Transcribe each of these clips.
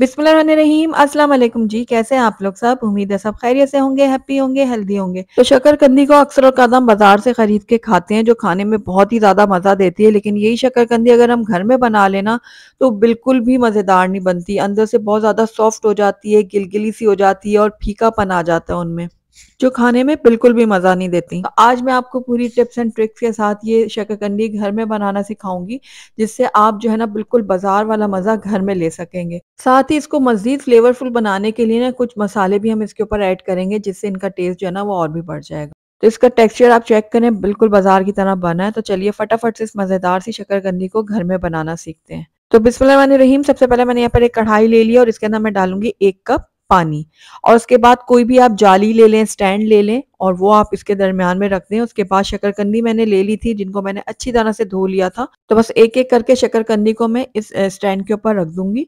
बिस्मिल्लाम अस्सलाम वालेकुम जी कैसे हैं आप लोग सब उम्मीद है सब खैरियत से होंगे हैप्पी होंगे हेल्दी होंगे तो शक्करकंदी को अक्सर और कदम बाजार से खरीद के खाते हैं जो खाने में बहुत ही ज्यादा मजा देती है लेकिन यही शक्करकंदी अगर हम घर में बना लेना तो बिल्कुल भी मजेदार नहीं बनती अंदर से बहुत ज्यादा सॉफ्ट हो जाती है गिलगिली सी हो जाती है और फीकापन आ जाता है उनमें जो खाने में बिल्कुल भी मज़ा नहीं देती तो आज मैं आपको पूरी टिप्स एंड ट्रिक्स के साथ ये शकरकंडी घर में बनाना सिखाऊंगी जिससे आप जो है ना बिल्कुल बाजार वाला मज़ा घर में ले सकेंगे साथ ही इसको मज़ीद फ्लेवरफुल बनाने के लिए ना कुछ मसाले भी हम इसके ऊपर ऐड करेंगे जिससे इनका टेस्ट जो है ना वो और भी बढ़ जाएगा तो इसका टेक्सचर आप चेक करें बिल्कुल बाजार की तरह बना है तो चलिए फटाफट से इस मज़ेदार सी शकरकंदी को घर में बनाना सीखते हैं तो बिस्मिल्लाह रहीम सबसे पहले मैंने यहाँ पर एक कढ़ाई ले लिया और इसके अंदर मैं डालूंगी एक कप पानी और उसके बाद कोई भी आप जाली ले लें स्टैंड ले लें और वो आप इसके दरमियान में रख दें उसके बाद शकरकंदी मैंने ले ली थी जिनको मैंने अच्छी तरह से धो लिया था तो बस एक एक करके शकरकंदी को मैं इस स्टैंड के ऊपर रख दूंगी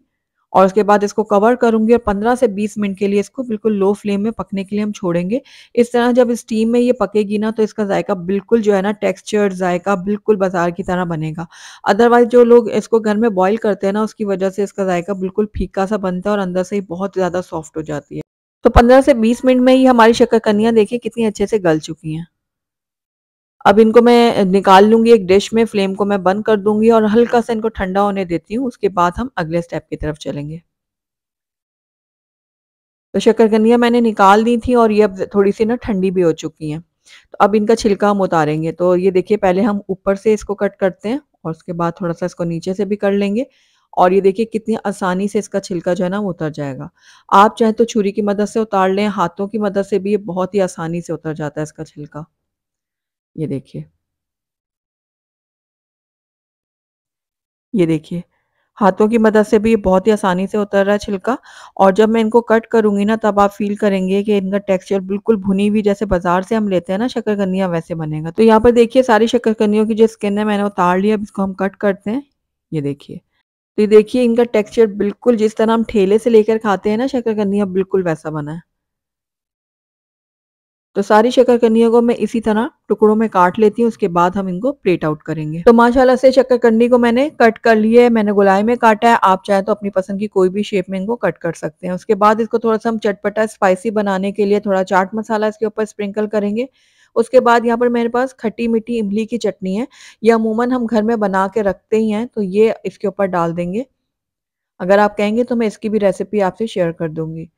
और उसके बाद इसको कवर करूंगी और 15 से 20 मिनट के लिए इसको बिल्कुल लो फ्लेम में पकने के लिए हम छोड़ेंगे इस तरह जब स्टीम में ये पकेगी ना तो इसका जायका बिल्कुल जो है ना टेक्सचर जायका बिल्कुल बाजार की तरह बनेगा अदरवाइज जो लोग इसको घर में बॉयल करते हैं ना उसकी वजह से इसका जायका बिल्कुल फीका सा बनता है और अंदर से ही बहुत ज़्यादा सॉफ्ट हो जाती है तो पंद्रह से बीस मिनट में ही हमारी शक्कर देखिए कितनी अच्छे से गल चुकी हैं अब इनको मैं निकाल लूंगी एक डिश में फ्लेम को मैं बंद कर दूंगी और हल्का सा इनको ठंडा होने देती हूँ उसके बाद हम अगले स्टेप की तरफ चलेंगे तो शक्करकंदियाँ मैंने निकाल दी थी और ये अब थोड़ी सी ना ठंडी भी हो चुकी हैं तो अब इनका छिलका हम उतारेंगे तो ये देखिए पहले हम ऊपर से इसको कट करते हैं और उसके बाद थोड़ा सा इसको नीचे से भी कर लेंगे और ये देखिए कितनी आसानी से इसका छिलका जो है ना उतर जाएगा आप चाहे तो छुरी की मदद से उतार लें हाथों की मदद से भी ये बहुत ही आसानी से उतर जाता है इसका छिलका ये देखिए ये देखिए हाथों की मदद से भी ये बहुत ही आसानी से उतर रहा है छिलका और जब मैं इनको कट करूंगी ना तब आप फील करेंगे कि इनका टेक्सचर बिल्कुल भुनी हुई जैसे बाजार से हम लेते हैं ना शक्करकंदियाँ वैसे बनेगा तो यहाँ पर देखिए सारी शक्करकंदियों की जो स्किन है मैंने उतार लिया अब इसको हम कट करते हैं ये देखिए तो ये देखिए इनका टेक्सचर बिल्कुल जिस तरह हम ठेले से लेकर खाते हैं ना शक्करकंदियाँ बिल्कुल वैसा बना है तो सारी शक्करकंदियों को मैं इसी तरह टुकड़ों में काट लेती हूँ उसके बाद हम इनको प्लेट आउट करेंगे तो माशाल्लाह से शक्करकंदी को मैंने कट कर लिया है मैंने गुलाई में काटा है आप चाहे तो अपनी पसंद की कोई भी शेप में इनको कट कर सकते हैं उसके बाद इसको थोड़ा सा हम चटपटा स्पाइसी बनाने के लिए थोड़ा चाट मसाला इसके ऊपर स्प्रिंकल करेंगे उसके बाद यहाँ पर मेरे पास खट्टी मिट्टी इमली की चटनी है यह अमूमन हम घर में बना के रखते ही हैं तो ये इसके ऊपर डाल देंगे अगर आप कहेंगे तो मैं इसकी भी रेसिपी आपसे शेयर कर दूंगी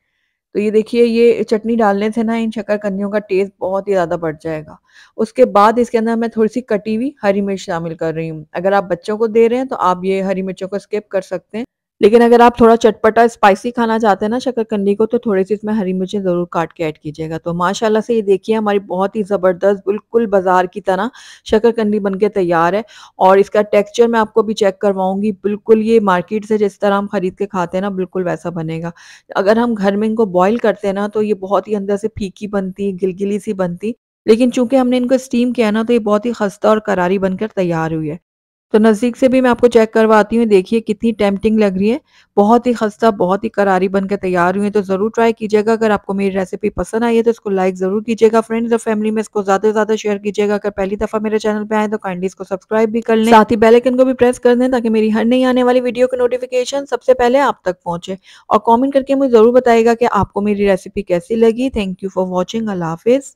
तो ये देखिए ये चटनी डालने से ना इन शक्करकंदियों का टेस्ट बहुत ही ज़्यादा बढ़ जाएगा उसके बाद इसके अंदर मैं थोड़ी सी कटी हुई हरी मिर्च शामिल कर रही हूँ अगर आप बच्चों को दे रहे हैं तो आप ये हरी मिर्चों को स्किप कर सकते हैं लेकिन अगर आप थोड़ा चटपटा स्पाइसी खाना चाहते हैं ना शक्करकंदी को तो थोड़ी सी इसमें हरी मिर्चें ज़रूर काट के ऐड कीजिएगा तो माशाल्लाह से ये देखिए हमारी बहुत ही ज़बरदस्त बिल्कुल बाजार की तरह शक्करकंदी बनके तैयार है और इसका टेक्सचर मैं आपको भी चेक करवाऊंगी बिल्कुल ये मार्केट से जिस तरह हम खरीद के खाते हैं ना बिल्कुल वैसा बनेगा अगर हम घर में इनको बॉयल करते हैं ना तो ये बहुत ही अंदर से फीकी बनती गिलगिली सी बनती लेकिन चूंकि हमने इनको स्टीम किया ना तो ये बहुत ही खस्ता और करारी बनकर तैयार हुई है तो नज़दीक से भी मैं आपको चेक करवाती हूँ देखिए कितनी टेम्पटिंग लग रही है बहुत ही खस्ता बहुत ही करारी बनकर तैयार हुई है तो ज़रूर ट्राई कीजिएगा अगर आपको मेरी रेसिपी पसंद आई है तो इसको लाइक ज़रूर कीजिएगा फ्रेंड्स और फैमिली में इसको ज़्यादा से ज़्यादा शेयर कीजिएगा अगर पहली दफ़ा मेरे चैनल पर आए तो काइंडली इसको सब्सक्राइब भी कर लें साथ ही बेलाइकन को भी प्रेस कर दें ताकि मेरी हर नई आने वाली वीडियो की नोटिफिकेशन सबसे पहले आप तक पहुंचे और कॉमेंट करके मुझे ज़रूर बताएगा कि आपको मेरी रेसिपी कैसी लगी thank you for watching Allah हाफिज़